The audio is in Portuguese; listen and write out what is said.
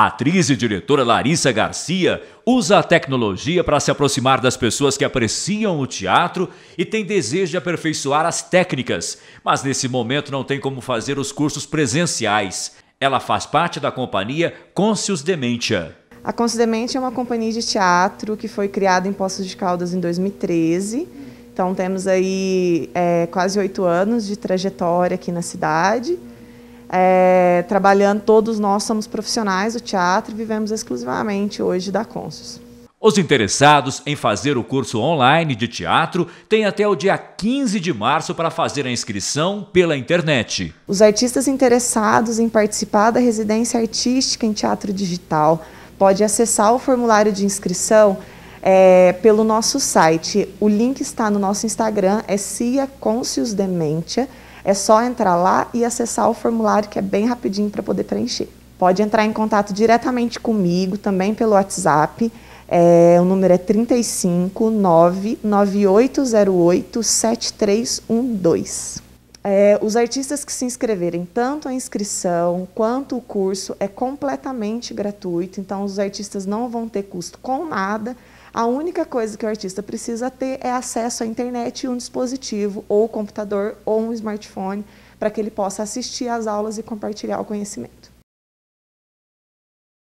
A atriz e diretora Larissa Garcia usa a tecnologia para se aproximar das pessoas que apreciam o teatro e tem desejo de aperfeiçoar as técnicas, mas nesse momento não tem como fazer os cursos presenciais. Ela faz parte da companhia Conscius Dementia. A Conscius Dementia é uma companhia de teatro que foi criada em Poços de Caldas em 2013. Então temos aí é, quase oito anos de trajetória aqui na cidade é, trabalhando, todos nós somos profissionais do teatro e vivemos exclusivamente hoje da Consus. Os interessados em fazer o curso online de teatro têm até o dia 15 de março para fazer a inscrição pela internet. Os artistas interessados em participar da residência artística em teatro digital podem acessar o formulário de inscrição é, pelo nosso site. O link está no nosso Instagram, é Cia Conscius Dementia. É só entrar lá e acessar o formulário que é bem rapidinho para poder preencher. Pode entrar em contato diretamente comigo, também pelo WhatsApp. É, o número é 35 9808 7312. É, os artistas que se inscreverem, tanto a inscrição quanto o curso, é completamente gratuito, então os artistas não vão ter custo com nada. A única coisa que o artista precisa ter é acesso à internet e um dispositivo, ou computador, ou um smartphone, para que ele possa assistir às aulas e compartilhar o conhecimento.